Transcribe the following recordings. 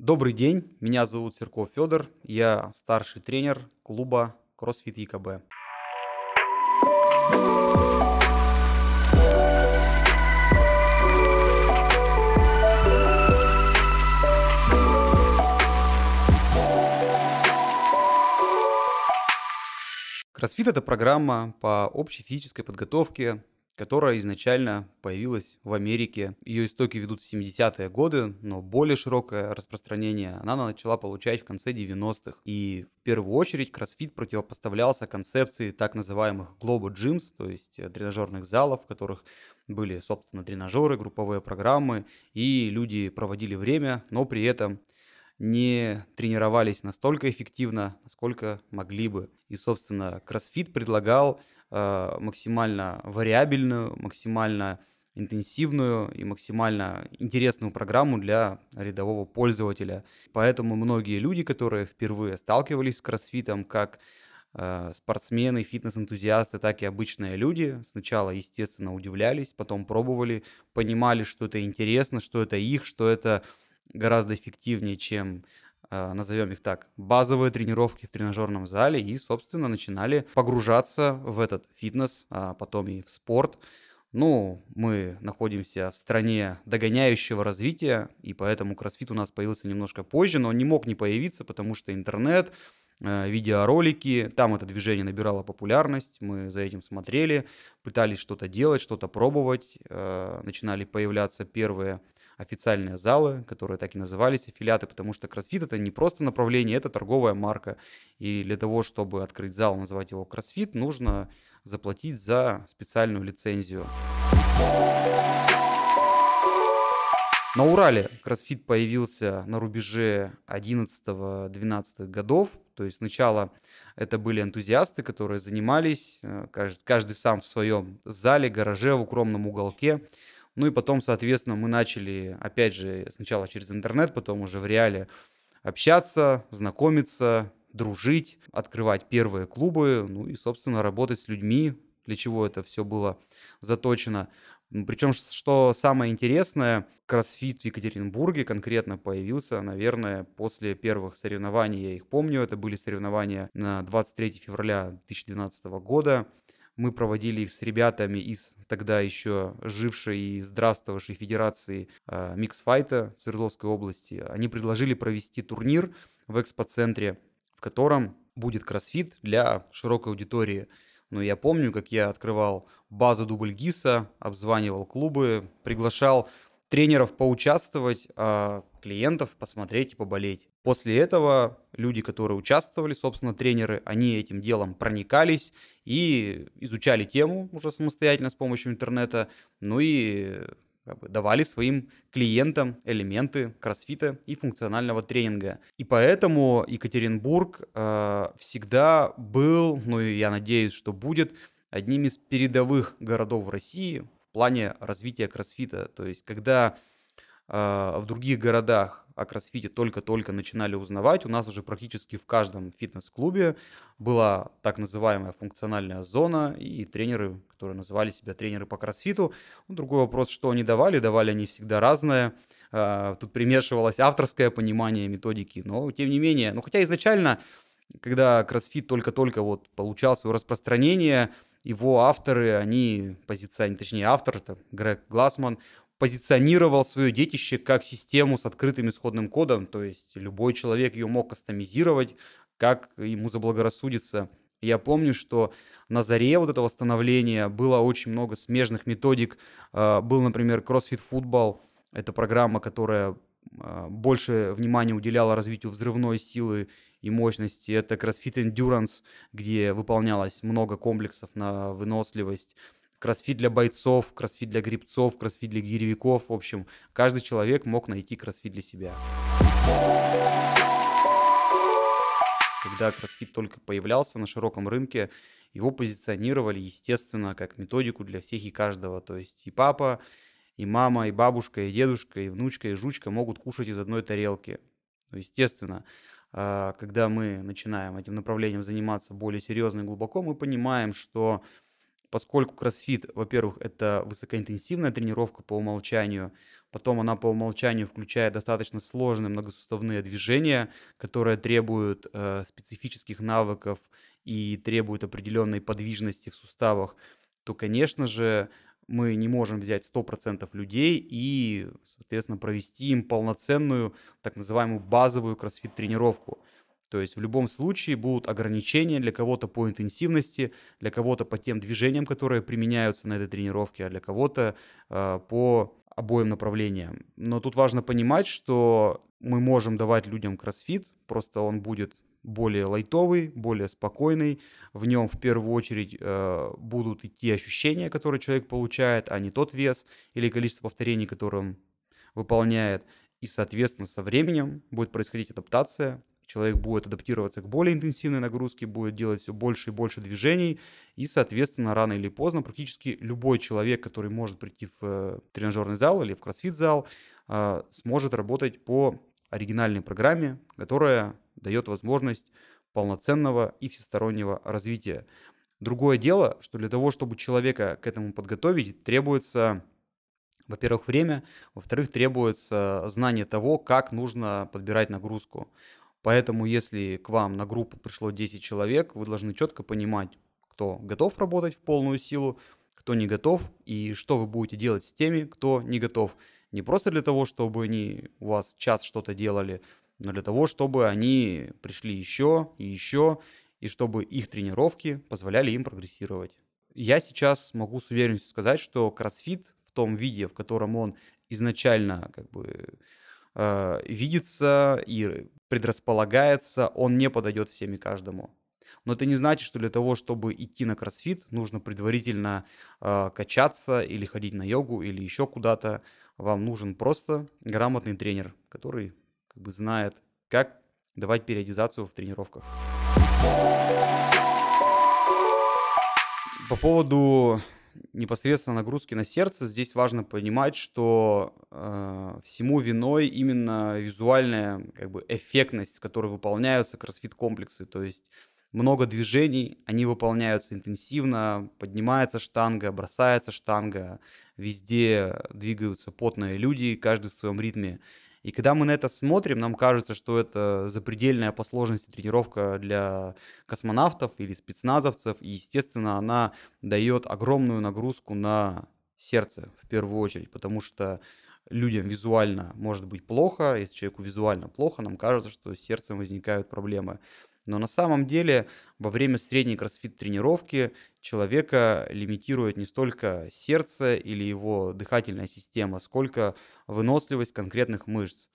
Добрый день, меня зовут Серков Федор, я старший тренер клуба CrossFit ЕКБ. CrossFit – это программа по общей физической подготовке которая изначально появилась в Америке. Ее истоки ведут в 70-е годы, но более широкое распространение она начала получать в конце 90-х. И в первую очередь кроссфит противопоставлялся концепции так называемых Globo Gyms, то есть э, тренажерных залов, в которых были, собственно, тренажеры, групповые программы, и люди проводили время, но при этом не тренировались настолько эффективно, насколько могли бы. И, собственно, кроссфит предлагал Э, максимально вариабельную, максимально интенсивную и максимально интересную программу для рядового пользователя. Поэтому многие люди, которые впервые сталкивались с кроссфитом, как э, спортсмены, фитнес-энтузиасты, так и обычные люди, сначала, естественно, удивлялись, потом пробовали, понимали, что это интересно, что это их, что это гораздо эффективнее, чем Э, назовем их так, базовые тренировки в тренажерном зале и, собственно, начинали погружаться в этот фитнес, а потом и в спорт. Ну, мы находимся в стране догоняющего развития, и поэтому кроссфит у нас появился немножко позже, но не мог не появиться, потому что интернет, э, видеоролики, там это движение набирало популярность, мы за этим смотрели, пытались что-то делать, что-то пробовать, э, начинали появляться первые официальные залы, которые так и назывались, аффилиаты, потому что кроссфит это не просто направление, это торговая марка. И для того, чтобы открыть зал, называть его кроссфит, нужно заплатить за специальную лицензию. На Урале кроссфит появился на рубеже 11-12 годов, то есть сначала это были энтузиасты, которые занимались, э, каждый, каждый сам в своем зале, гараже, в укромном уголке. Ну и потом, соответственно, мы начали, опять же, сначала через интернет, потом уже в реале общаться, знакомиться, дружить, открывать первые клубы, ну и, собственно, работать с людьми, для чего это все было заточено. Причем, что самое интересное, кроссфит в Екатеринбурге конкретно появился, наверное, после первых соревнований, я их помню, это были соревнования на 23 февраля 2012 года, мы проводили их с ребятами из тогда еще жившей и здравствовавшей федерации э, миксфайта Свердловской области. Они предложили провести турнир в экспоцентре, в котором будет кроссфит для широкой аудитории. Но я помню, как я открывал базу Дубльгиса, обзванивал клубы, приглашал тренеров поучаствовать, а, клиентов, посмотреть и поболеть. После этого люди, которые участвовали, собственно, тренеры, они этим делом проникались и изучали тему уже самостоятельно с помощью интернета, ну и как бы, давали своим клиентам элементы кроссфита и функционального тренинга. И поэтому Екатеринбург э, всегда был, ну и я надеюсь, что будет, одним из передовых городов России в плане развития кроссфита. То есть, когда а, в других городах о кроссфите только-только начинали узнавать. У нас уже практически в каждом фитнес-клубе была так называемая функциональная зона и тренеры, которые называли себя тренеры по кроссфиту. Ну, другой вопрос, что они давали. Давали они всегда разное. А, тут примешивалось авторское понимание методики. Но, тем не менее, ну, хотя изначально, когда кроссфит только-только вот получал свое распространение, его авторы, они позиционировали, точнее автор, это Грег Глассман, позиционировал свое детище как систему с открытым исходным кодом, то есть любой человек ее мог кастомизировать, как ему заблагорассудится. Я помню, что на заре вот этого становления было очень много смежных методик. А, был, например, CrossFit футбол. Это программа, которая а, больше внимания уделяла развитию взрывной силы и мощности. Это CrossFit Endurance, где выполнялось много комплексов на выносливость кроссфит для бойцов, кроссфит для грибцов, кроссфит для гиревиков. В общем, каждый человек мог найти кроссфит для себя. Когда кроссфит только появлялся на широком рынке, его позиционировали, естественно, как методику для всех и каждого. То есть и папа, и мама, и бабушка, и дедушка, и внучка, и жучка могут кушать из одной тарелки. Ну, естественно, а, когда мы начинаем этим направлением заниматься более серьезно и глубоко, мы понимаем, что поскольку кроссфит, во-первых, это высокоинтенсивная тренировка по умолчанию, потом она по умолчанию включает достаточно сложные многосуставные движения, которые требуют э, специфических навыков и требуют определенной подвижности в суставах, то, конечно же, мы не можем взять 100% людей и, соответственно, провести им полноценную так называемую базовую кроссфит-тренировку – то есть в любом случае будут ограничения для кого-то по интенсивности, для кого-то по тем движениям, которые применяются на этой тренировке, а для кого-то э, по обоим направлениям. Но тут важно понимать, что мы можем давать людям кроссфит, просто он будет более лайтовый, более спокойный. В нем в первую очередь э, будут идти ощущения, которые человек получает, а не тот вес или количество повторений, которые он выполняет. И, соответственно, со временем будет происходить адаптация, человек будет адаптироваться к более интенсивной нагрузке, будет делать все больше и больше движений, и, соответственно, рано или поздно практически любой человек, который может прийти в э, тренажерный зал или в кроссфит-зал, э, сможет работать по оригинальной программе, которая дает возможность полноценного и всестороннего развития. Другое дело, что для того, чтобы человека к этому подготовить, требуется, во-первых, время, во-вторых, требуется знание того, как нужно подбирать нагрузку. Поэтому, если к вам на группу пришло 10 человек, вы должны четко понимать, кто готов работать в полную силу, кто не готов, и что вы будете делать с теми, кто не готов. Не просто для того, чтобы они у вас час что-то делали, но для того, чтобы они пришли еще и еще, и чтобы их тренировки позволяли им прогрессировать. Я сейчас могу с уверенностью сказать, что кроссфит в том виде, в котором он изначально как бы э, видится и предрасполагается, он не подойдет всеми каждому. Но это не значит, что для того, чтобы идти на кроссфит, нужно предварительно э, качаться или ходить на йогу или еще куда-то. Вам нужен просто грамотный тренер, который как бы знает, как давать периодизацию в тренировках. По поводу непосредственно нагрузки на сердце, здесь важно понимать, что э, всему виной именно визуальная как бы, эффектность, с которой выполняются кроссфит-комплексы. То есть много движений, они выполняются интенсивно, поднимается штанга, бросается штанга, везде двигаются потные люди, каждый в своем ритме. И когда мы на это смотрим, нам кажется, что это запредельная по сложности тренировка для космонавтов или спецназовцев, и, естественно, она дает огромную нагрузку на сердце в первую очередь, потому что людям визуально может быть плохо, если человеку визуально плохо, нам кажется, что с сердцем возникают проблемы. Но на самом деле во время средней кроссфит-тренировки человека лимитирует не столько сердце или его дыхательная система, сколько выносливость конкретных мышц.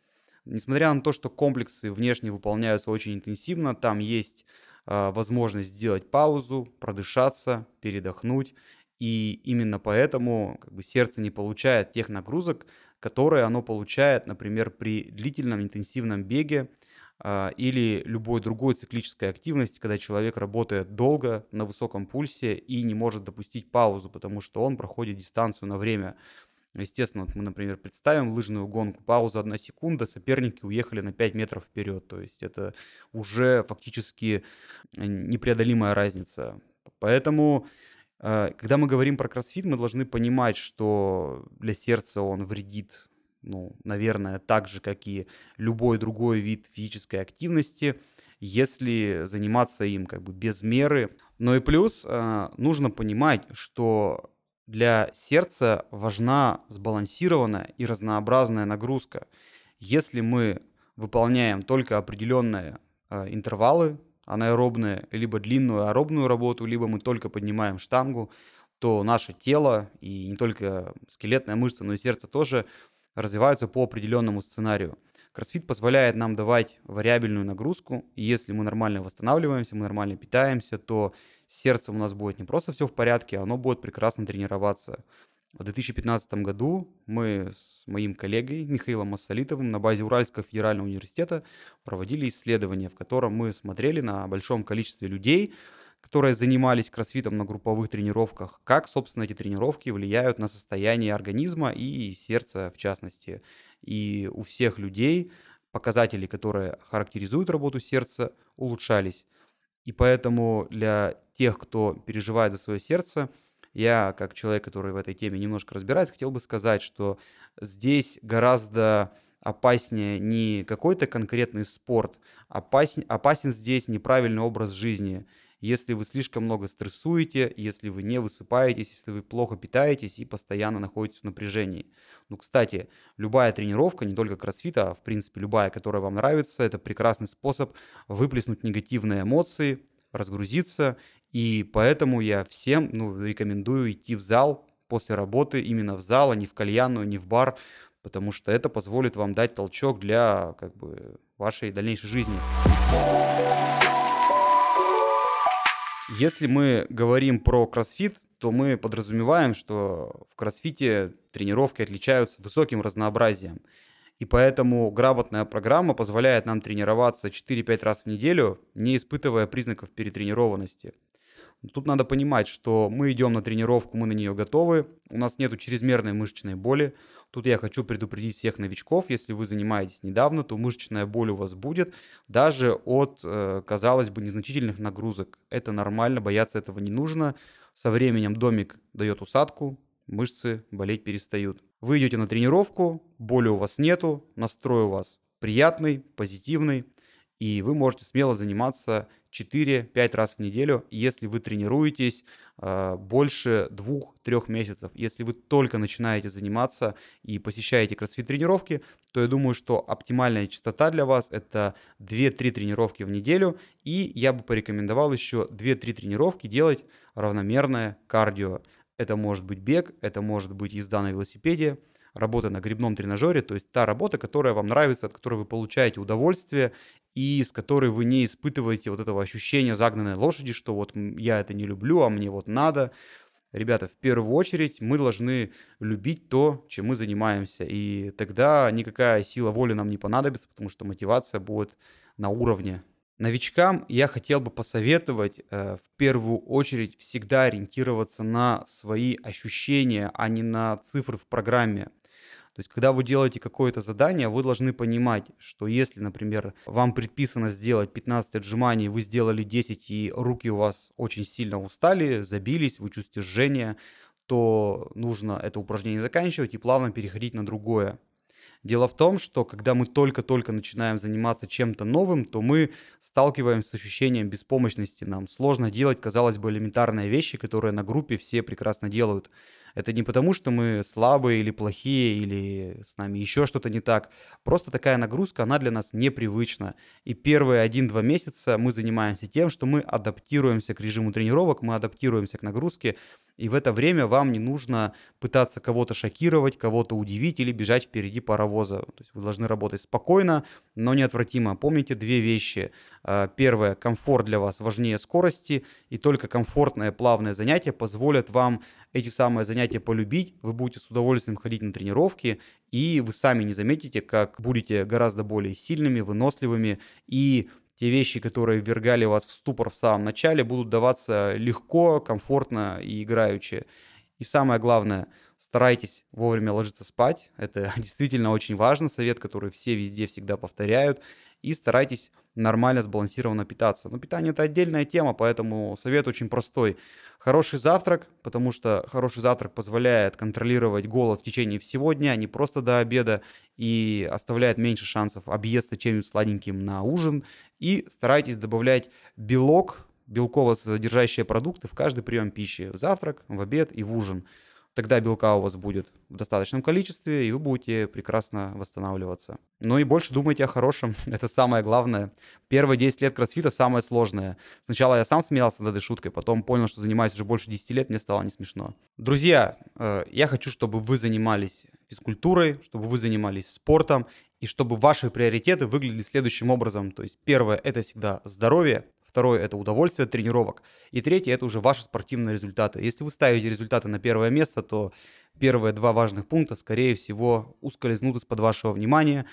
Несмотря на то, что комплексы внешне выполняются очень интенсивно, там есть э, возможность сделать паузу, продышаться, передохнуть. И именно поэтому как бы, сердце не получает тех нагрузок, которые оно получает, например, при длительном интенсивном беге – а, или любой другой циклической активности, когда человек работает долго на высоком пульсе и не может допустить паузу, потому что он проходит дистанцию на время. Естественно, вот мы, например, представим лыжную гонку, пауза одна секунда, соперники уехали на 5 метров вперед, то есть это уже фактически непреодолимая разница. Поэтому а, когда мы говорим про кроссфит, мы должны понимать, что для сердца он вредит ну, наверное, так же, как и любой другой вид физической активности, если заниматься им как бы без меры. Но и плюс э, нужно понимать, что для сердца важна сбалансированная и разнообразная нагрузка. Если мы выполняем только определенные э, интервалы анаэробные, либо длинную аэробную работу, либо мы только поднимаем штангу, то наше тело и не только скелетная мышца, но и сердце тоже развиваются по определенному сценарию. Кроссфит позволяет нам давать вариабельную нагрузку, и если мы нормально восстанавливаемся, мы нормально питаемся, то сердце у нас будет не просто все в порядке, оно будет прекрасно тренироваться. В 2015 году мы с моим коллегой Михаилом Массолитовым на базе Уральского федерального университета проводили исследование, в котором мы смотрели на большом количестве людей, которые занимались кроссфитом на групповых тренировках, как, собственно, эти тренировки влияют на состояние организма и сердца в частности. И у всех людей показатели, которые характеризуют работу сердца, улучшались. И поэтому для тех, кто переживает за свое сердце, я, как человек, который в этой теме немножко разбирается, хотел бы сказать, что здесь гораздо опаснее не какой-то конкретный спорт, опасен, опасен здесь неправильный образ жизни – если вы слишком много стрессуете, если вы не высыпаетесь, если вы плохо питаетесь и постоянно находитесь в напряжении. Ну, кстати, любая тренировка, не только кроссфита, а в принципе любая, которая вам нравится, это прекрасный способ выплеснуть негативные эмоции, разгрузиться. И поэтому я всем ну, рекомендую идти в зал после работы именно в зал, а не в кальянную, не в бар, потому что это позволит вам дать толчок для как бы, вашей дальнейшей жизни. Если мы говорим про кроссфит, то мы подразумеваем, что в кроссфите тренировки отличаются высоким разнообразием. И поэтому грамотная программа позволяет нам тренироваться 4-5 раз в неделю, не испытывая признаков перетренированности. Тут надо понимать, что мы идем на тренировку, мы на нее готовы, у нас нет чрезмерной мышечной боли. Тут я хочу предупредить всех новичков, если вы занимаетесь недавно, то мышечная боль у вас будет, даже от, э, казалось бы, незначительных нагрузок. Это нормально, бояться этого не нужно. Со временем домик дает усадку, мышцы болеть перестают. Вы идете на тренировку, боли у вас нету, настрой у вас приятный, позитивный, и вы можете смело заниматься 4-5 раз в неделю, если вы тренируетесь э, больше 2-3 месяцев. Если вы только начинаете заниматься и посещаете кроссфит-тренировки, то я думаю, что оптимальная частота для вас это 2-3 тренировки в неделю. И я бы порекомендовал еще 2-3 тренировки делать равномерное кардио. Это может быть бег, это может быть езда на велосипеде, работа на грибном тренажере, то есть та работа, которая вам нравится, от которой вы получаете удовольствие и с которой вы не испытываете вот этого ощущения загнанной лошади, что вот я это не люблю, а мне вот надо. Ребята, в первую очередь мы должны любить то, чем мы занимаемся, и тогда никакая сила воли нам не понадобится, потому что мотивация будет на уровне. Новичкам я хотел бы посоветовать э, в первую очередь всегда ориентироваться на свои ощущения, а не на цифры в программе. То есть, когда вы делаете какое-то задание, вы должны понимать, что если, например, вам предписано сделать 15 отжиманий, вы сделали 10, и руки у вас очень сильно устали, забились, вы чувствуете жжение, то нужно это упражнение заканчивать и плавно переходить на другое. Дело в том, что когда мы только-только начинаем заниматься чем-то новым, то мы сталкиваемся с ощущением беспомощности. Нам сложно делать, казалось бы, элементарные вещи, которые на группе все прекрасно делают. Это не потому, что мы слабые или плохие, или с нами еще что-то не так. Просто такая нагрузка, она для нас непривычна. И первые один-два месяца мы занимаемся тем, что мы адаптируемся к режиму тренировок, мы адаптируемся к нагрузке, и в это время вам не нужно пытаться кого-то шокировать, кого-то удивить или бежать впереди паровоза. То есть вы должны работать спокойно, но неотвратимо. Помните две вещи. А, первое, комфорт для вас важнее скорости, и только комфортное плавное занятие позволит вам эти самые занятия полюбить, вы будете с удовольствием ходить на тренировки, и вы сами не заметите, как будете гораздо более сильными, выносливыми и те вещи, которые ввергали вас в ступор в самом начале, будут даваться легко, комфортно и играюще. И самое главное, старайтесь вовремя ложиться спать. Это действительно очень важно, совет, который все везде всегда повторяют. И старайтесь нормально сбалансированно питаться. Но питание это отдельная тема, поэтому совет очень простой. Хороший завтрак, потому что хороший завтрак позволяет контролировать голод в течение всего дня, не просто до обеда, и оставляет меньше шансов объесться чем-нибудь сладеньким на ужин. И старайтесь добавлять белок, белково содержащие продукты в каждый прием пищи, в завтрак, в обед и в ужин. Тогда белка у вас будет в достаточном количестве, и вы будете прекрасно восстанавливаться. Ну и больше думайте о хорошем, это самое главное. Первые 10 лет кроссфита самое сложное. Сначала я сам смеялся над этой шуткой, потом понял, что занимаюсь уже больше 10 лет, мне стало не смешно. Друзья, э, я хочу, чтобы вы занимались физкультурой, чтобы вы занимались спортом, и чтобы ваши приоритеты выглядели следующим образом. То есть первое – это всегда здоровье, Второе – это удовольствие от тренировок. И третье – это уже ваши спортивные результаты. Если вы ставите результаты на первое место, то первые два важных пункта, скорее всего, ускользнут из-под вашего внимания.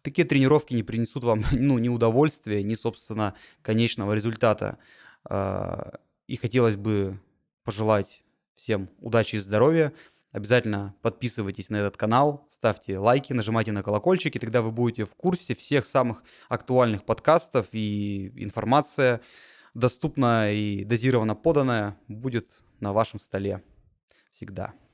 Такие тренировки не принесут вам ну, ни удовольствия, ни, собственно, конечного результата. А, и хотелось бы пожелать всем удачи и здоровья. Обязательно подписывайтесь на этот канал, ставьте лайки, нажимайте на колокольчик, и тогда вы будете в курсе всех самых актуальных подкастов и информация доступная и дозированно поданная будет на вашем столе всегда.